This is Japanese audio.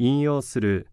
引用する